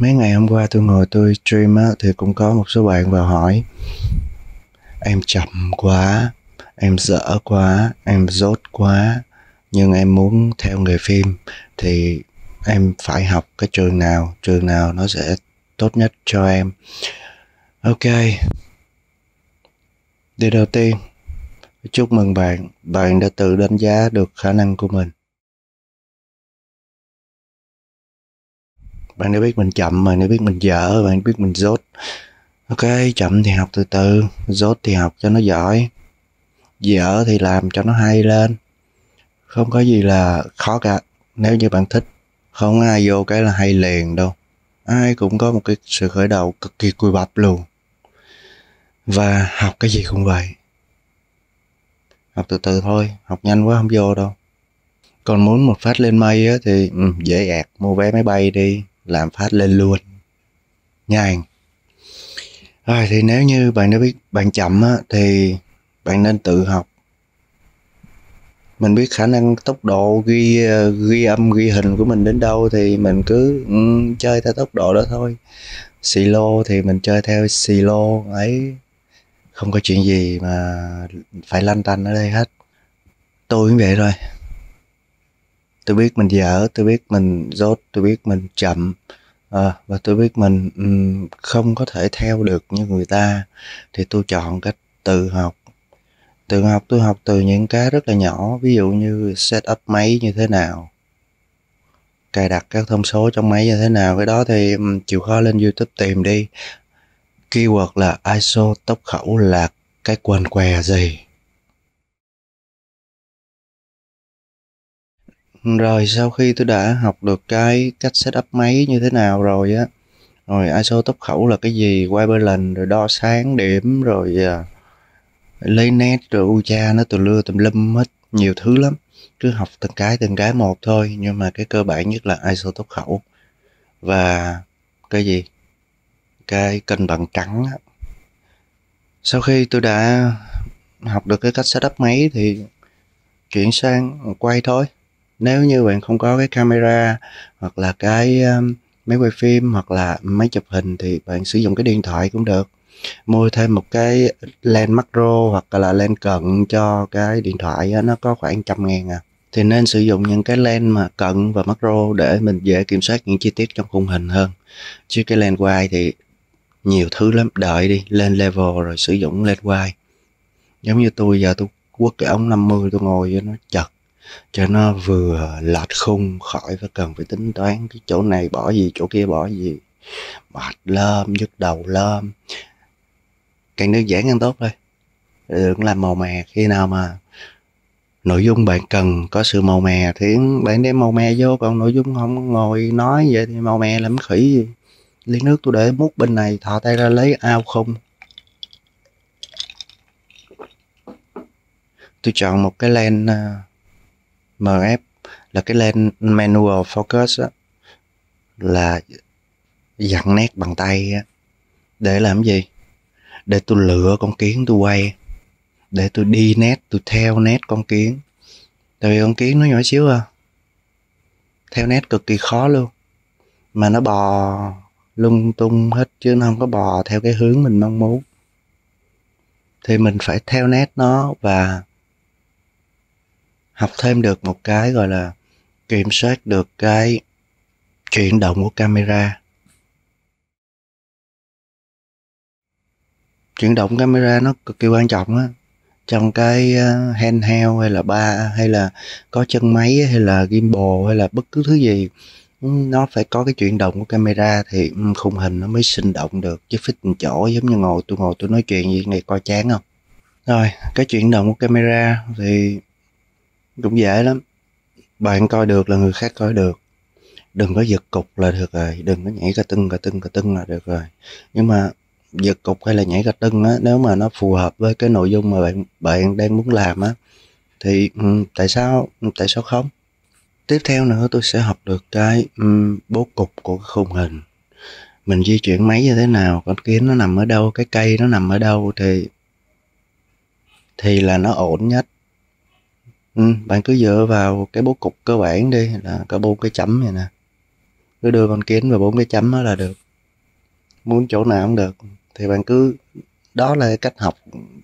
Mấy ngày hôm qua tôi ngồi tôi stream á, thì cũng có một số bạn vào hỏi Em chậm quá, em dở quá, em dốt quá Nhưng em muốn theo nghề phim thì em phải học cái trường nào, trường nào nó sẽ tốt nhất cho em Ok Điều đầu tiên Chúc mừng bạn, bạn đã tự đánh giá được khả năng của mình bạn đã biết mình chậm bạn nếu biết mình dở bạn đã biết mình dốt ok chậm thì học từ từ dốt thì học cho nó giỏi dở thì làm cho nó hay lên không có gì là khó cả nếu như bạn thích không ai vô cái là hay liền đâu ai cũng có một cái sự khởi đầu cực kỳ cùi bập luôn và học cái gì cũng vậy học từ từ thôi học nhanh quá không vô đâu còn muốn một phát lên mây á, thì ừ, dễ ẹt mua vé máy bay đi làm phát lên luôn nha rồi à, thì nếu như bạn đã biết bạn chậm á, thì bạn nên tự học mình biết khả năng tốc độ ghi ghi âm ghi hình của mình đến đâu thì mình cứ um, chơi theo tốc độ đó thôi xì lô thì mình chơi theo xì lô ấy không có chuyện gì mà phải lanh tanh ở đây hết tôi cũng vậy rồi tôi biết mình dở tôi biết mình dốt tôi biết mình chậm à, và tôi biết mình um, không có thể theo được như người ta thì tôi chọn cách tự học tự học tôi học từ những cái rất là nhỏ ví dụ như set up máy như thế nào cài đặt các thông số trong máy như thế nào cái đó thì um, chịu khó lên youtube tìm đi keyword là iso tốc khẩu là cái quần què gì rồi sau khi tôi đã học được cái cách setup máy như thế nào rồi á rồi ISO tốc khẩu là cái gì quay lần, rồi đo sáng điểm rồi à, lấy nét rồi u cha nó tùm lưa tùm lum hết nhiều thứ lắm cứ học từng cái từng cái một thôi nhưng mà cái cơ bản nhất là ISO tốc khẩu và cái gì cái cân bằng trắng á. sau khi tôi đã học được cái cách setup máy thì chuyển sang quay thôi nếu như bạn không có cái camera hoặc là cái um, máy quay phim hoặc là máy chụp hình thì bạn sử dụng cái điện thoại cũng được mua thêm một cái lens macro hoặc là lens cận cho cái điện thoại đó, nó có khoảng trăm ngàn à thì nên sử dụng những cái lens mà cận và macro để mình dễ kiểm soát những chi tiết trong khung hình hơn chứ cái lens wide thì nhiều thứ lắm đợi đi lên level rồi sử dụng lens wide giống như tôi giờ tôi quất cái ống 50 tôi ngồi nó chật cho nó vừa lệch khung khỏi và cần phải tính toán cái chỗ này bỏ gì chỗ kia bỏ gì mệt lơm nhức đầu lơm càng đơn giản càng tốt thôi đừng làm màu mè khi nào mà nội dung bạn cần có sự màu mè thì bạn đem màu mè vô còn nội dung không ngồi nói vậy thì màu mè làm khỉ gì ly nước tôi để múc bên này thò tay ra lấy ao không tôi chọn một cái len à, MF là cái lens manual focus á, là dặn nét bằng tay á, để làm gì để tôi lựa con kiến tôi quay để tôi đi nét tôi theo nét con kiến tại vì con kiến nó nhỏ xíu à theo nét cực kỳ khó luôn mà nó bò lung tung hết chứ nó không có bò theo cái hướng mình mong muốn thì mình phải theo nét nó và học thêm được một cái gọi là kiểm soát được cái chuyển động của camera chuyển động camera nó cực kỳ quan trọng á trong cái ờ, handheld hay là ba hay là có chân máy hay là gimbal hay là bất cứ thứ gì nó phải có cái chuyển động của camera thì khung hình nó mới sinh động được chứ phích chỗ giống như ngồi tôi ngồi tôi nói chuyện gì này coi chán không rồi cái chuyển động của camera thì cũng dễ lắm bạn coi được là người khác coi được đừng có giật cục là được rồi đừng có nhảy cả tưng cả tưng cả tưng là được rồi nhưng mà giật cục hay là nhảy cả tưng á nếu mà nó phù hợp với cái nội dung mà bạn bạn đang muốn làm á thì um, tại sao ừ, tại sao không tiếp theo nữa tôi sẽ học được cái um, bố cục của cái khung hình mình di chuyển máy như thế nào con kiến nó nằm ở đâu cái cây nó nằm ở đâu thì thì là nó ổn nhất Ừ, bạn cứ dựa vào cái bố cục cơ bản đi là có bốn cái chấm này nè cứ đưa con kiến vào bốn cái chấm đó là được muốn chỗ nào cũng được thì bạn cứ đó là cách học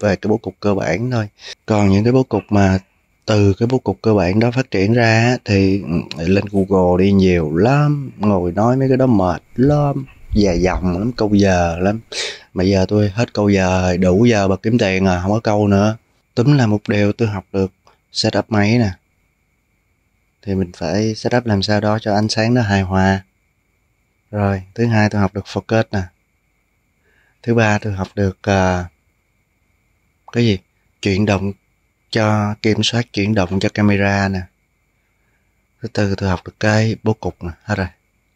về cái bố cục cơ bản thôi còn những cái bố cục mà từ cái bố cục cơ bản đó phát triển ra thì ừ, lên google đi nhiều lắm ngồi nói mấy cái đó mệt lắm dài dòng lắm câu giờ lắm mà giờ tôi hết câu giờ đủ giờ bật kiếm tiền rồi à, không có câu nữa tính là một điều tôi học được setup máy nè thì mình phải setup làm sao đó cho ánh sáng nó hài hòa rồi thứ hai tôi học được focus nè thứ ba tôi học được uh, cái gì chuyển động cho kiểm soát chuyển động cho camera nè thứ tư tôi học được cái bố cục nè hết rồi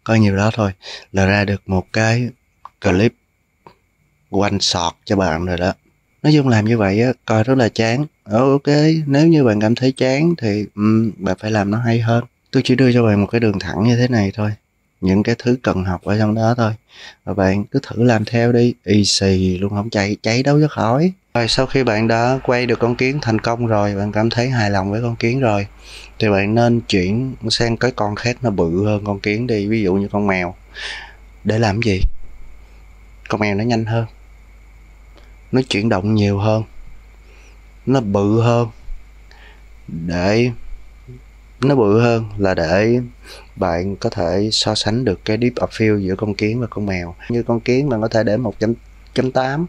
có nhiều đó thôi là ra được một cái clip quanh sọt cho bạn rồi đó nói chung làm như vậy á, coi rất là chán Ờ, ok nếu như bạn cảm thấy chán thì um, bạn phải làm nó hay hơn tôi chỉ đưa cho bạn một cái đường thẳng như thế này thôi những cái thứ cần học ở trong đó thôi và bạn cứ thử làm theo đi y xì luôn không chạy cháy đâu cho khỏi rồi sau khi bạn đã quay được con kiến thành công rồi bạn cảm thấy hài lòng với con kiến rồi thì bạn nên chuyển sang cái con khác nó bự hơn con kiến đi ví dụ như con mèo để làm gì con mèo nó nhanh hơn nó chuyển động nhiều hơn nó bự hơn để nó bự hơn là để bạn có thể so sánh được cái deep appeal giữa con kiến và con mèo như con kiến bạn có thể để 1.8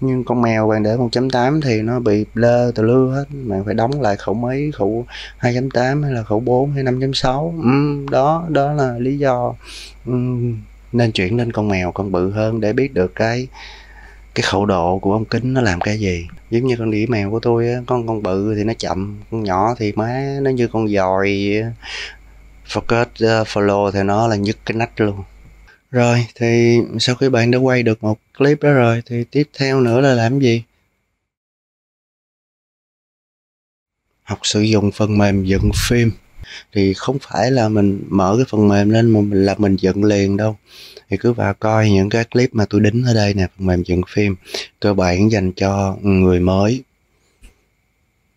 nhưng con mèo bạn để 1.8 thì nó bị lơ từ lưa hết bạn phải đóng lại khẩu mấy khẩu 2.8 hay là khẩu 4 hay 5.6 ừ, đó đó là lý do ừ, nên chuyển lên con mèo con bự hơn để biết được cái cái khẩu độ của ống kính nó làm cái gì giống như con đĩa mèo của tôi á con con bự thì nó chậm con nhỏ thì má nó như con dòi focus follow ờ, thì nó là nhức cái nách luôn rồi thì sau khi bạn đã quay được một clip đó rồi thì tiếp theo nữa là làm gì học sử dụng phần mềm dựng phim thì không phải là mình mở cái phần mềm lên mà là mình dựng liền đâu thì cứ vào coi những cái clip mà tôi đính ở đây nè phần mềm dựng phim cơ bản dành cho người mới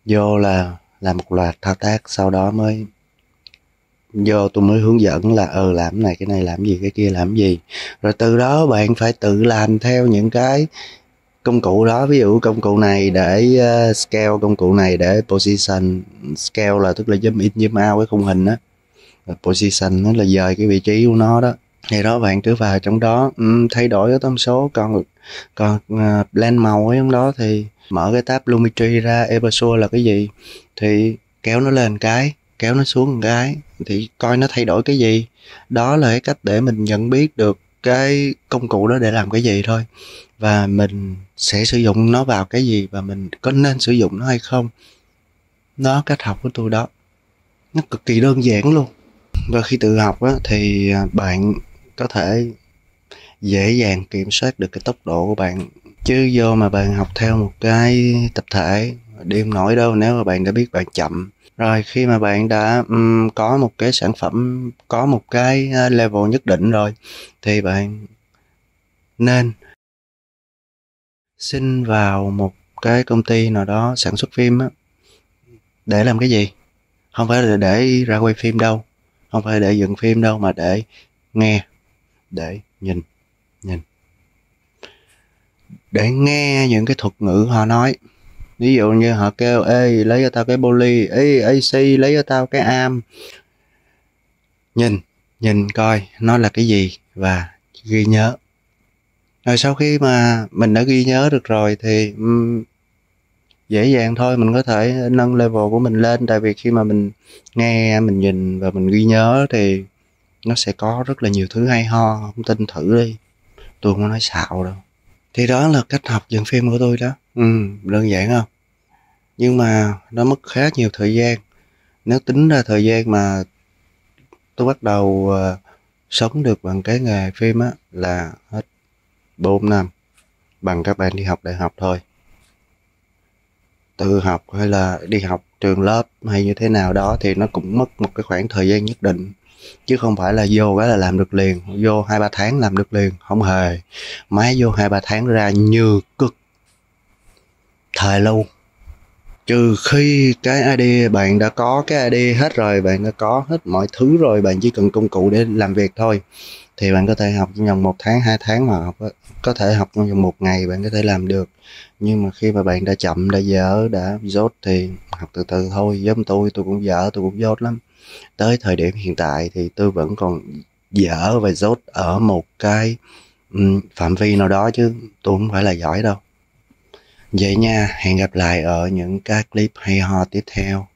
vô là làm một loạt thao tác sau đó mới vô tôi mới hướng dẫn là ờ ừ, làm này cái này làm gì cái kia làm gì rồi từ đó bạn phải tự làm theo những cái công cụ đó ví dụ công cụ này để uh, scale công cụ này để position scale là tức là zoom in zoom out cái khung hình đó position nó là dời cái vị trí của nó đó thì đó bạn cứ vào trong đó um, thay đổi cái thông số còn còn uh, blend màu ở trong đó thì mở cái tab lumetri ra ebersure là cái gì thì kéo nó lên cái kéo nó xuống cái thì coi nó thay đổi cái gì đó là cái cách để mình nhận biết được cái công cụ đó để làm cái gì thôi và mình sẽ sử dụng nó vào cái gì và mình có nên sử dụng nó hay không nó cách học của tôi đó nó cực kỳ đơn giản luôn và khi tự học á, thì à, bạn có thể dễ dàng kiểm soát được cái tốc độ của bạn chứ vô mà bạn học theo một cái tập thể đêm nổi đâu nếu mà bạn đã biết bạn chậm rồi khi mà bạn đã ừm, có một cái sản phẩm, có một cái, ờ, level nhất định rồi thì bạn nên xin vào một cái công ty nào đó sản xuất phim á. Để làm cái gì? không phải là để ra quay phim đâu, không phải để dựng phim đâu mà để nghe, để nhìn, nhìn. Để nghe những cái thuật ngữ họ nói ví dụ như họ kêu ê lấy cho tao cái poly ê ac lấy cho tao cái am nhìn nhìn coi nó là cái gì và ghi nhớ rồi sau khi mà mình đã ghi nhớ được rồi thì um, dễ dàng thôi mình có thể nâng level của mình lên tại vì khi mà mình nghe mình nhìn và mình ghi nhớ thì nó sẽ có rất là nhiều thứ hay ho không tin thử đi tôi không nói xạo đâu thì đó là cách học dựng phim của tôi đó ừ đơn giản không nhưng mà nó mất khá nhiều thời gian nếu tính ra thời gian mà tôi bắt đầu uh, sống được bằng cái nghề phim á là hết 4 năm bằng các bạn đi học đại học thôi tự học hay là đi học trường lớp hay như thế nào đó thì nó cũng mất một cái khoảng thời gian nhất định chứ không phải là vô cái là làm được liền vô hai ba tháng làm được liền không hề máy vô hai ba tháng ra như cực thời lâu trừ khi cái ID bạn đã có cái ID hết rồi bạn đã có hết mọi thứ rồi bạn chỉ cần công cụ để làm việc thôi thì bạn có thể học trong vòng một tháng hai tháng mà học có thể học trong vòng một ngày bạn có thể làm được nhưng mà khi mà bạn đã chậm đã dở đã dốt thì học từ từ thôi giống tôi tôi cũng dở tôi cũng dốt lắm tới thời điểm hiện tại thì tôi vẫn còn dở và dốt ở một cái phạm vi nào đó chứ tôi không phải là giỏi đâu Vậy nha, hẹn gặp lại ở những các clip hay ho tiếp theo.